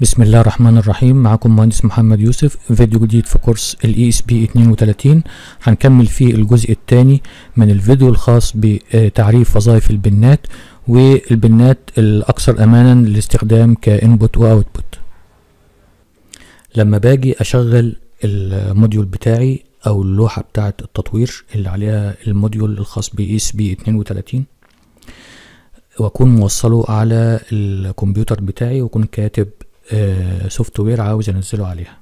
بسم الله الرحمن الرحيم معكم مهندس محمد يوسف فيديو جديد في كورس الاي اس بي 32 هنكمل فيه الجزء الثاني من الفيديو الخاص بتعريف وظائف البنات والبنات الاكثر امانا للاستخدام كانبوت واوتبوت لما باجي اشغل الموديول بتاعي او اللوحة بتاعة التطوير اللي عليها الموديول الخاص باي اس بي 32 واكون موصله على الكمبيوتر بتاعي واكون كاتب سوفت آه، وير عاوز انزله عليها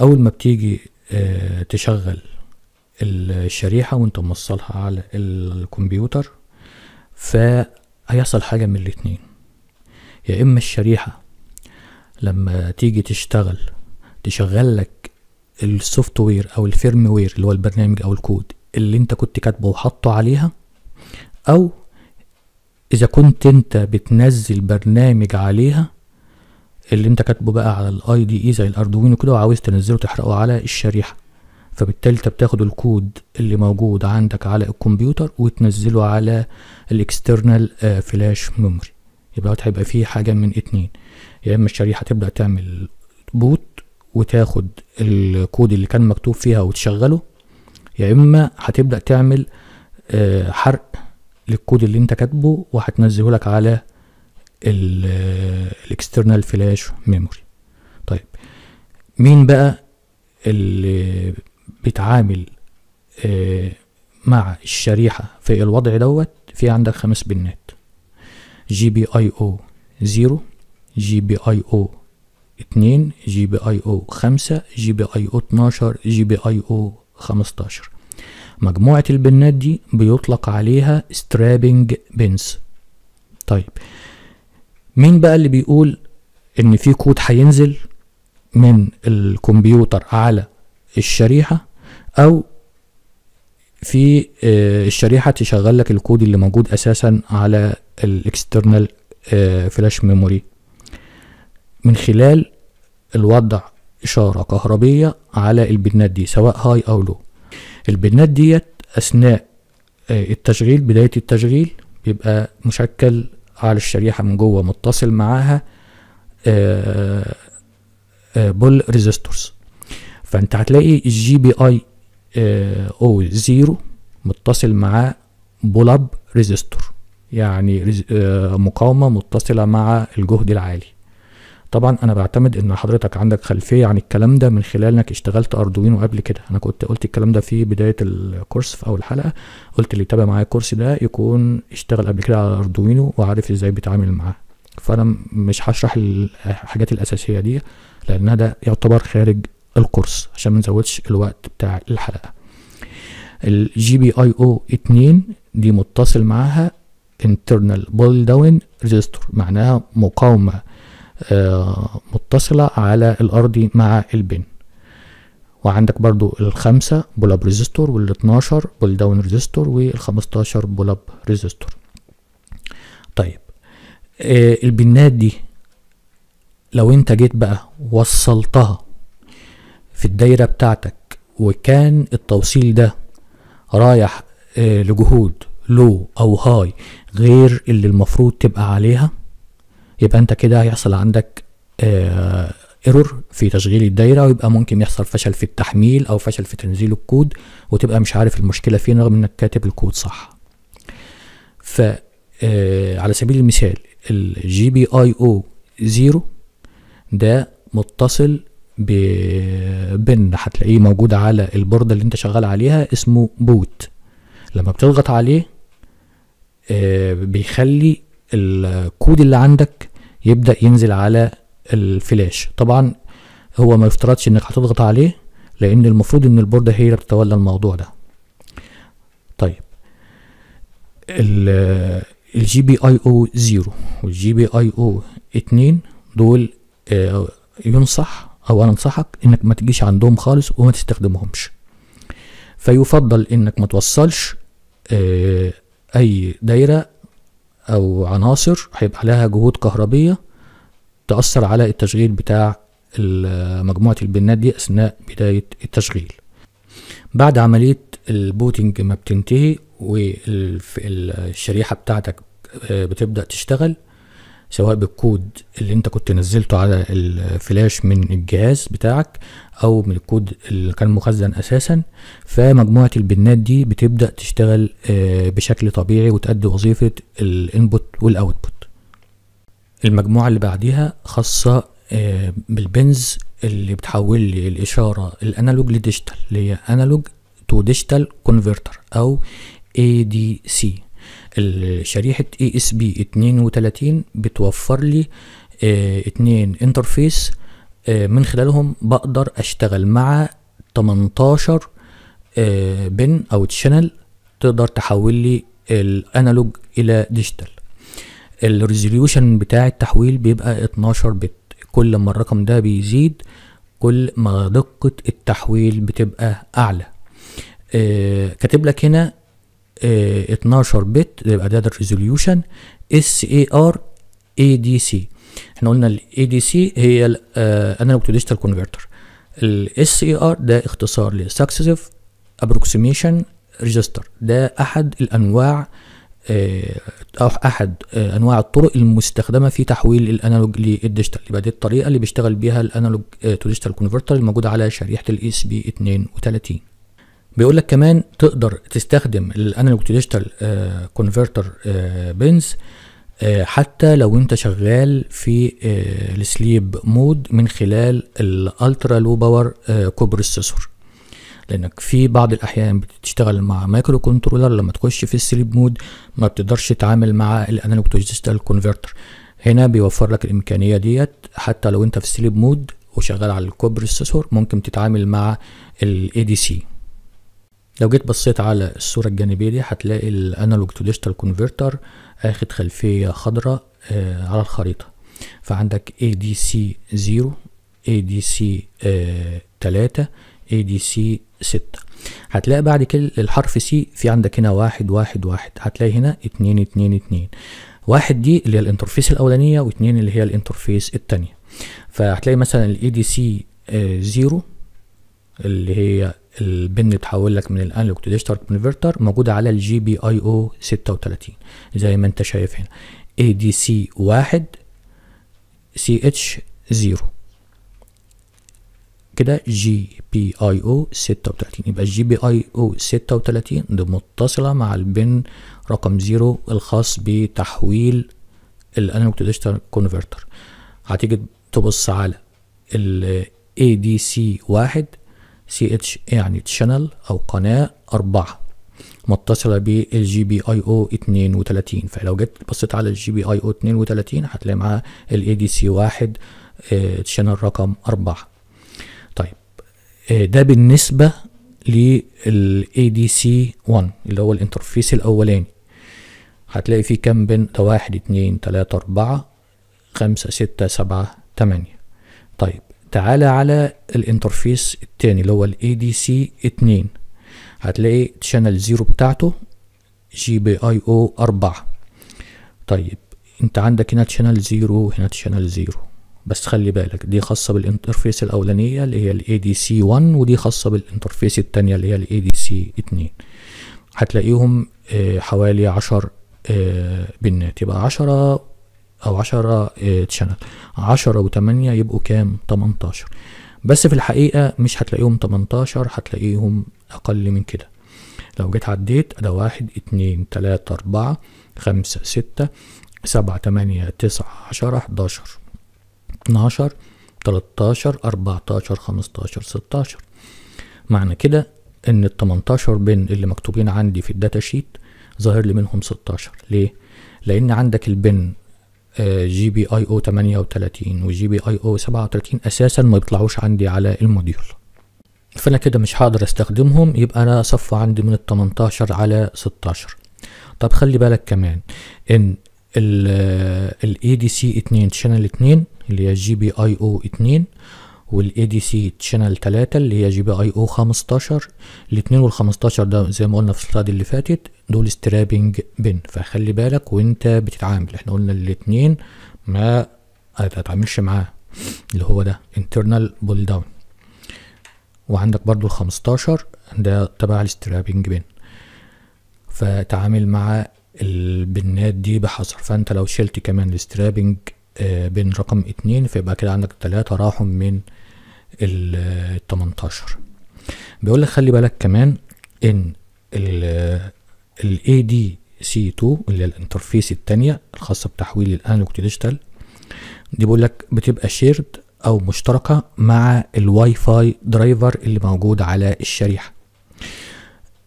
اول ما بتيجي آه، تشغل الشريحة وانت موصلها على الكمبيوتر فهيحصل حاجة من الاتنين يا اما الشريحة لما تيجي تشتغل تشغل لك السوفت وير او الفيرم وير اللي هو البرنامج او الكود اللي انت كنت كاتبه وحاطه عليها او اذا كنت انت بتنزل برنامج عليها اللي انت كاتبه بقى على الاي دي اي e زي الاردوينو كده وعاوز تنزله تحرقه على الشريحه فبالتالي انت بتاخد الكود اللي موجود عندك على الكمبيوتر وتنزله على الاكسترنال آه، فلاش ميموري يبقى هيبقى فيه حاجه من اتنين يا يعني اما الشريحه تبدا تعمل بوت وتاخد الكود اللي كان مكتوب فيها وتشغله يا يعني اما هتبدا تعمل آه، حرق للكود اللي انت كاتبه وهتنزله لك على الاكسترنال فلاش ميموري طيب مين بقى اللي بيتعامل آه، مع الشريحة في الوضع دوت في عندك خمس بنات جي بي اي او زيرو جي بي اي او اتنين جي بي اي او خمسة جي بي اي او اتناشر جي بي اي او خمستاشر مجموعة البنات دي بيطلق عليها سترابنج بنز طيب مين بقى اللي بيقول ان في كود هينزل من الكمبيوتر على الشريحه او في آه، الشريحه تشغل لك الكود اللي موجود اساسا على الاكسترنال فلاش ميموري من خلال الوضع اشاره كهربيه على البنات دي سواء هاي او لو البنات ديت اثناء آه، التشغيل بدايه التشغيل بيبقى مشكل على الشريحة من جوه متصل معاها آه، آه، بول ريزيستورز فانت هتلاقي الجي بي اي او زيرو متصل معاه بول اب ريزيستور يعني آه، مقاومة متصلة مع الجهد العالي طبعا انا بعتمد ان حضرتك عندك خلفيه عن الكلام ده من خلال انك اشتغلت اردوينو قبل كده انا كنت قلت الكلام ده في بدايه الكورس في اول حلقه قلت اللي يتابع معايا الكورس ده يكون اشتغل قبل كده على اردوينو وعارف ازاي بيتعامل معاه فانا مش هشرح الحاجات الاساسيه دي لانها ده يعتبر خارج الكورس عشان ما نزودش الوقت بتاع الحلقه الجي بي اي او 2 دي متصل معاها internal pull down resistor معناها مقاومه آه، متصلة على الأرضي مع البن وعندك برضو الخمسة بولاب ريزيستور وال12 بول داون ريزيستور وال15 بولاب ريزيستور طيب آه، البنات دي لو انت جيت بقى وصلتها في الدايرة بتاعتك وكان التوصيل ده رايح آه، لجهود لو او هاي غير اللي المفروض تبقى عليها يبقى انت كده هيحصل عندك ايرور آه، في تشغيل الدايره ويبقى ممكن يحصل فشل في التحميل او فشل في تنزيل الكود وتبقى مش عارف المشكله فين رغم انك كاتب الكود صح ف آه، على سبيل المثال الجي بي اي او 0 ده متصل ببن هتلاقيه موجود على البورده اللي انت شغال عليها اسمه بوت لما بتضغط عليه آه، بيخلي الكود اللي عندك يبدا ينزل على الفلاش طبعا هو ما يفترضش انك هتضغط عليه لان المفروض ان البوردة هي اللي بتتولى الموضوع ده طيب الجي بي اي او 0 والجي بي اي او 2 دول آه، ينصح او انا انصحك انك ما تجيش عندهم خالص وما تستخدمهمش فيفضل انك ما توصلش آه، اي دايره او عناصر هيبقى لها جهود كهربيه تاثر على التشغيل بتاع مجموعه البنات دي اثناء بدايه التشغيل بعد عمليه البوتنج ما بتنتهي والشريحه بتاعتك آه، بتبدا تشتغل سواء بالكود اللي انت كنت نزلته على الفلاش من الجهاز بتاعك او من الكود اللي كان مخزن اساسا فمجموعة البنات دي بتبدأ تشتغل آه، بشكل طبيعي وتأدي وظيفة الانبوت والاوتبوت المجموعة اللي بعديها خاصة آه، بالبنز اللي بتحول لي الإشارة الأنالوج لديجيتال اللي هي أنالوج تو ديجيتال كونفرتر أو سي شريحة اي اس بي 32 بتوفر لي اه اتنين انترفيس اه من خلالهم بقدر اشتغل مع 18 اه بن او تشانل تقدر تحول لي الانالوج الى ديجيتال الريزوليوشن بتاع التحويل بيبقى 12 بت كل ما الرقم ده بيزيد كل ما دقة التحويل بتبقى اعلى آه، كاتب لك هنا 12 آه، بت ده الريزوليوشن اس اي ار اي دي سي احنا قلنا الاي دي سي هي الانالوج تو ديجيتال كونفرتر الاس اي ار ده اختصار لسكسيف ابروكسيميشن ريجستر ده احد الانواع آه، او احد آه، انواع الطرق المستخدمه في تحويل الانالوج للديجيتال يبقى دي الطريقه اللي بيشتغل بيها الانالوج تو ديجيتال كونفرتر الموجوده على شريحه الاس بي 32 بيقول لك كمان تقدر تستخدم الانالوج تو ديجيتال كونفرتر بنز آه، حتى لو انت شغال في آه، السليب مود من خلال الالترا آه، لو باور كوبرسيسور لانك في بعض الاحيان بتشتغل مع مايكرو كنترولر لما تخش في السليب مود ما بتقدرش تتعامل مع الانالوج تو ديجيتال كونفرتر هنا بيوفر لك الامكانيه ديت حتى لو انت في السليب مود وشغال على الكوبرسيسور ممكن تتعامل مع الاي دي سي لو جيت بصيت على الصورة الجانبية دي هتلاقي الانالوج تو ديجيتال كونفرتر اخد خلفية خضراء آه، على الخريطة فعندك ADC 0 ADC اي آه، 3 ADC 6 هتلاقي بعد كده الحرف سي في عندك هنا واحد واحد واحد هتلاقي هنا اتنين اتنين اتنين واحد دي اللي هي الانترفيس الاولانية واتنين اللي هي الانترفيس التانية فهتلاقي مثلا الاي دي سي 0 اللي هي البن بتحول لك من الانالوج تو ديجيتال كونفرتر موجوده على الجي بي اي او 36 زي ما انت شايف هنا اي دي سي 1 سي اتش 0 كده جي بي اي او 36 يبقى الجي بي اي او 36 دي متصله مع البن رقم 0 الخاص بتحويل الانالوج تو ديجيتال كونفرتر هتيجي تبص على ال سي 1 سي اتش يعني تشانل او قناة أربعة متصلة بالجي بي اي او 32 فلو جيت بصيت على الجي بي اي او 32 هتلاقي معاه الاي دي سي واحد تشانل آه، رقم أربعة طيب آه، ده بالنسبة للاي دي سي 1 اللي هو الانترفيس الاولاني هتلاقي فيه كام بن ده واحد اتنين تلاتة أربعة خمسة ستة سبعة تمانية طيب تعالى على الانترفيس التاني اللي هو الاي دي سي 2 هتلاقي تشانل زيرو بتاعته جي بي اي او 4 طيب انت عندك هنا تشانل زيرو وهنا تشانل زيرو بس خلي بالك دي خاصة بالانترفيس الأولانية اللي هي الاي دي سي 1 ودي خاصة بالانترفيس التانية اللي هي الاي دي سي 2 هتلاقيهم آه، حوالي 10 آه، بنات يبقى 10 او 10 تشانل 10 و8 يبقوا كام 18 بس في الحقيقه مش هتلاقيهم 18 هتلاقيهم اقل من كده لو جيت عديت ده 1 2 3 4 5 6 7 8 9 10 11 12 13 14 15 16 معنى كده ان ال 18 بن اللي مكتوبين عندي في الداتا شيت ظاهر لي منهم 16 ليه؟ لان عندك البن جي بي اي او 38 وجي بي اي او 37 اساسا ما بيطلعوش عندي على الموديول فانا كده مش هقدر استخدمهم يبقى انا صفى عندي من ال 18 على 16 طب خلي بالك كمان ان الاي دي سي 2 شانل 2 اللي هي جي بي اي او 2 والاي دي سي تشانل 3 اللي هي جي بي اي او 15 الاثنين وال 15 ده زي ما قلنا في السلايد اللي فاتت دول سترابنج بن فخلي بالك وانت بتتعامل احنا قلنا الاثنين ما تتعاملش معاه اللي هو ده internal بول داون وعندك برضو ال 15 ده تبع السترابنج بن فتعامل مع البنات دي بحذر فانت لو شلت كمان السترابنج آه، بين رقم اتنين فيبقى كده عندك تلاتة راحوا من ال 18 بيقول لك خلي بالك كمان ان ال سي 2 اللي هي الانترفيس الثانيه الخاصه بتحويل الانالوج ديجيتال دي بيقول لك بتبقى شيرد او مشتركه مع الواي فاي درايفر اللي موجود على الشريحه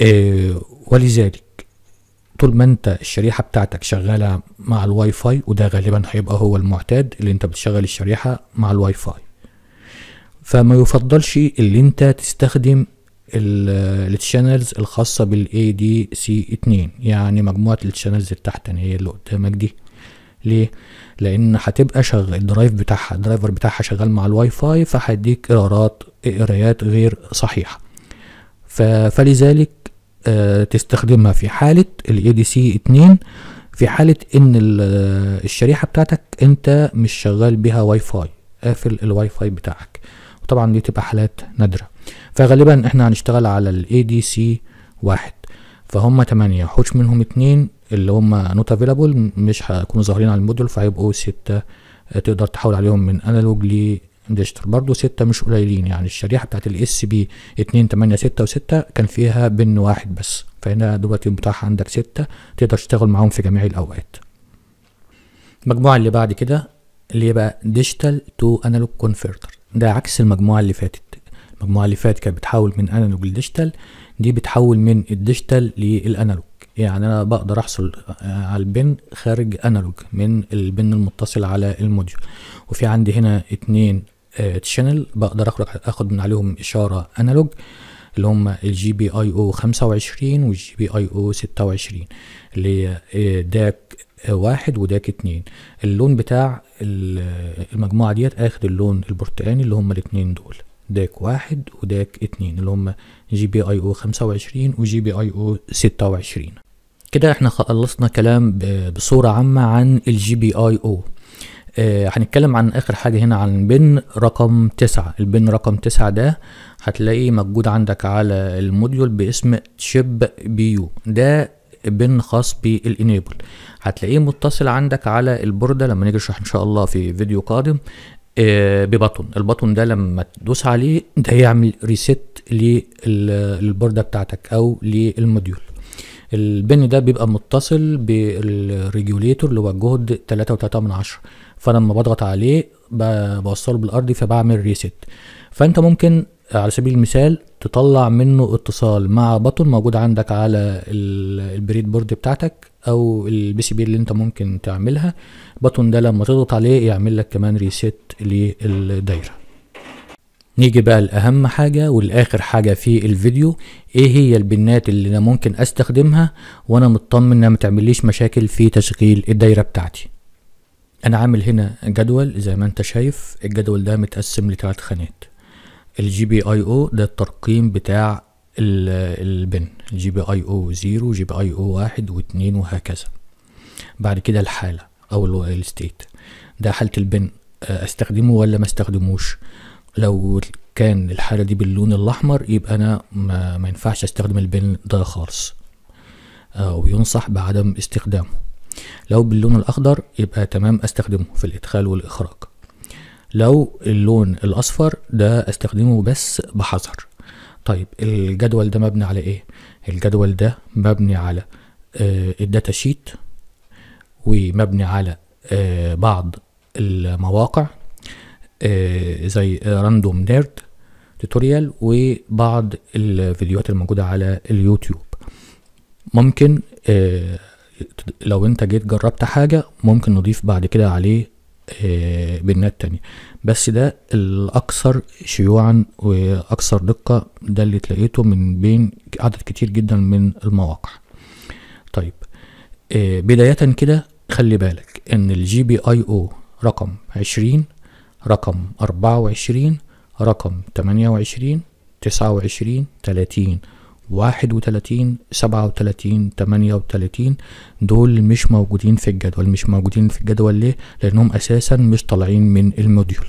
آه، ولذلك طول ما انت الشريحه بتاعتك شغاله مع الواي فاي وده غالبا هيبقى هو المعتاد اللي انت بتشغل الشريحه مع الواي فاي فما يفضلش اللي انت تستخدم التشانلز الخاصة بالاي دي سي اتنين يعني مجموعة التشانلز التحتانية هي اللي قدامك دي ليه؟ لأن هتبقى شغال الدرايف بتاعها الدرايفر بتاعها شغال مع الواي فاي فهيديك قرارات قرايات غير صحيحة فلذلك آه تستخدمها في حالة ال دي سي اتنين في حالة ان آه، الشريحة بتاعتك انت مش شغال بيها واي فاي قافل الواي فاي بتاعك طبعا دي تبقى حالات نادرة فغالبا احنا هنشتغل على ال ADC واحد فهم تمانية حوش منهم اتنين اللي هم نوت افيلابل مش هيكونوا ظاهرين على الموديل فهيبقوا ستة تقدر تحول عليهم من انالوج ديجيتال برضه ستة مش قليلين يعني الشريحة بتاعت الاس بي اتنين تمانية ستة وستة كان فيها بن واحد بس فهنا دلوقتي المتاح عندك ستة تقدر تشتغل معاهم في جميع الأوقات المجموعة اللي بعد كده اللي هي بقى ديجيتال تو انالوج كونفرتر ده عكس المجموعة اللي فاتت المجموعة اللي فاتت كانت بتحول من انالوج لديجيتال دي بتحول من الديجيتال للانالوج يعني انا بقدر احصل آه، على البن خارج انالوج من البن المتصل على الموديول وفي عندي هنا اتنين تشانل آه، بقدر اخد اخد من عليهم اشاره انالوج اللي هم الجي بي اي او 25 والجي بي اي او 26 اللي داك واحد وداك اتنين اللون بتاع المجموعة ديت اخد اللون البرتقاني اللي هم الاتنين دول داك واحد وداك اتنين اللي هم جي بي اي او 25 وجي بي اي او 26 كده احنا خلصنا كلام بصورة عامة عن الجي بي اي او آه، هنتكلم عن اخر حاجة هنا عن بن رقم تسعة البن رقم تسعة ده هتلاقيه موجود عندك على الموديول باسم شيب بيو ده بن خاص بالانيبل هتلاقيه متصل عندك على البوردة لما نيجي نشرح ان شاء الله في فيديو قادم آه، ببطن البطن ده لما تدوس عليه ده يعمل ريسيت للبوردة بتاعتك او للموديول البن ده بيبقى متصل بالريجوليتور اللي هو الجهد 3.3 فلما بضغط عليه بوصله بالارضي فبعمل ريست فانت ممكن على سبيل المثال تطلع منه اتصال مع بطن موجود عندك على البريد بورد بتاعتك او البي سي بي اللي انت ممكن تعملها بطن ده لما تضغط عليه يعمل لك كمان ريست للدايره نيجي بقى لأهم حاجة والآخر حاجة في الفيديو ايه هي البنات اللي انا ممكن استخدمها وانا مطمن انها متعمليش مشاكل في تشغيل الدايرة بتاعتي انا عامل هنا جدول زي ما انت شايف الجدول ده متقسم لثلاث خانات الجي بي اي او ده الترقيم بتاع البن جي بي اي او 0 جي بي اي او 1 و2 وهكذا بعد كده الحاله او الستيت ده حاله البن آه، استخدمه ولا ما استخدموش لو كان الحاله دي باللون الاحمر يبقى انا ما, ما ينفعش استخدم البن ده خالص آه، وينصح بعدم استخدامه لو باللون الأخضر يبقى تمام أستخدمه في الإدخال والإخراج لو اللون الأصفر ده أستخدمه بس بحذر طيب الجدول ده مبني على إيه؟ الجدول ده مبني على آه الداتا شيت ومبني على آه بعض المواقع آه زي راندوم نيرد توتوريال وبعض الفيديوهات الموجودة على اليوتيوب ممكن آه لو انت جيت جربت حاجة ممكن نضيف بعد كده عليه آه، بنات تاني بس ده الأكثر شيوعا وأكثر دقة ده اللي تلاقيته من بين عدد كتير جدا من المواقع طيب آه، بداية كده خلي بالك ان الجي بي اي او رقم عشرين رقم أربعة وعشرين رقم تمانية وعشرين تسعة وعشرين تلاتين 31 37 38 دول مش موجودين في الجدول مش موجودين في الجدول ليه لانهم اساسا مش طالعين من الموديول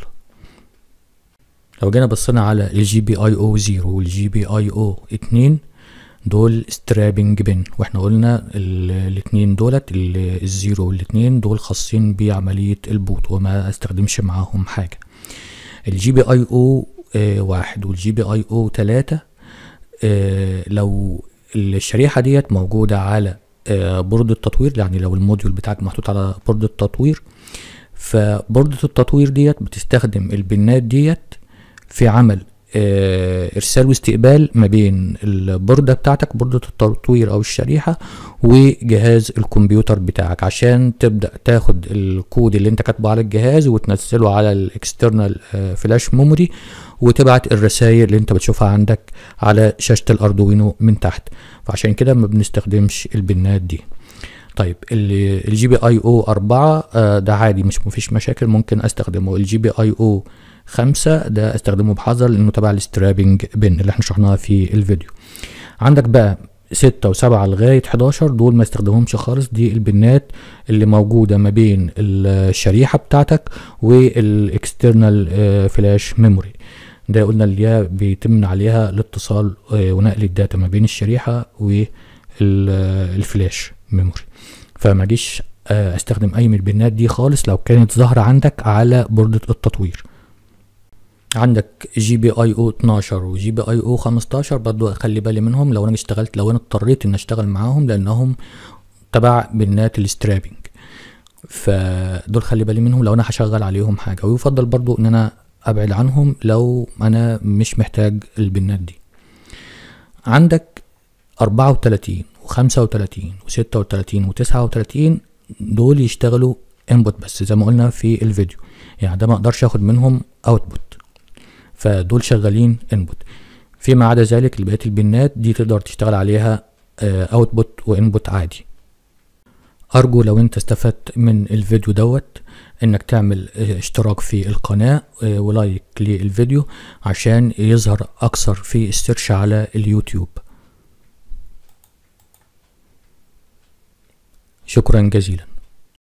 لو جينا بصينا على الجي بي اي او 0 والجي بي اي او 2 دول سترابنج بن واحنا قلنا الاثنين دولت الزيرو والاثنين دول خاصين بعملية البوت وما استخدمش معاهم حاجة الجي بي اي او واحد والجي بي اي او تلاتة آه، لو الشريحه ديت موجوده على آه، بورد التطوير يعني لو الموديول بتاعك محطوط على بورد التطوير فبوردة التطوير ديت بتستخدم البنات ديت في عمل آه، ارسال واستقبال ما بين البوردة بتاعتك بوردة التطوير او الشريحة وجهاز الكمبيوتر بتاعك عشان تبدأ تاخد الكود اللي انت كاتبه على الجهاز وتنزله على الاكسترنال فلاش ميموري وتبعت الرسائل اللي انت بتشوفها عندك على شاشة الاردوينو من تحت فعشان كده ما بنستخدمش البنات دي طيب الجي بي اي او 4 آه، ده عادي مش مفيش مشاكل ممكن استخدمه الجي بي اي او 5 ده استخدمه بحذر لانه تبع الاسترابنج بن اللي احنا شرحناها في الفيديو عندك بقى ستة وسبعة لغاية 11 دول ما استخدمهمش خالص دي البنات اللي موجودة ما بين الشريحة بتاعتك والاكسترنال فلاش ميموري ده قلنا هي بيتم عليها الاتصال آه، ونقل الداتا ما بين الشريحة والفلاش ميموري فما جيش آه، استخدم اي من البنات دي خالص لو كانت ظاهرة عندك على بوردة التطوير عندك جي بي اي او 12 وجي بي اي او 15 برضو اخلي بالي منهم لو انا اشتغلت لو انا اضطريت ان اشتغل معاهم لانهم تبع بنات الاسترابينج فدول خلي بالي منهم لو انا هشغل عليهم حاجه ويفضل برضو ان انا ابعد عنهم لو انا مش محتاج البنات دي عندك 34 و35 و36 و39 دول يشتغلوا انبوت بس زي ما قلنا في الفيديو يعني ده ما اقدرش اخد منهم اوتبوت فدول شغالين انبوت فيما عدا ذلك بقيه البنات دي تقدر تشتغل عليها اوتبوت آه، وانبوت عادي أرجو لو أنت استفدت من الفيديو دوت إنك تعمل اشتراك في القناة آه، ولايك للفيديو عشان يظهر أكثر في السيرش على اليوتيوب شكرا جزيلا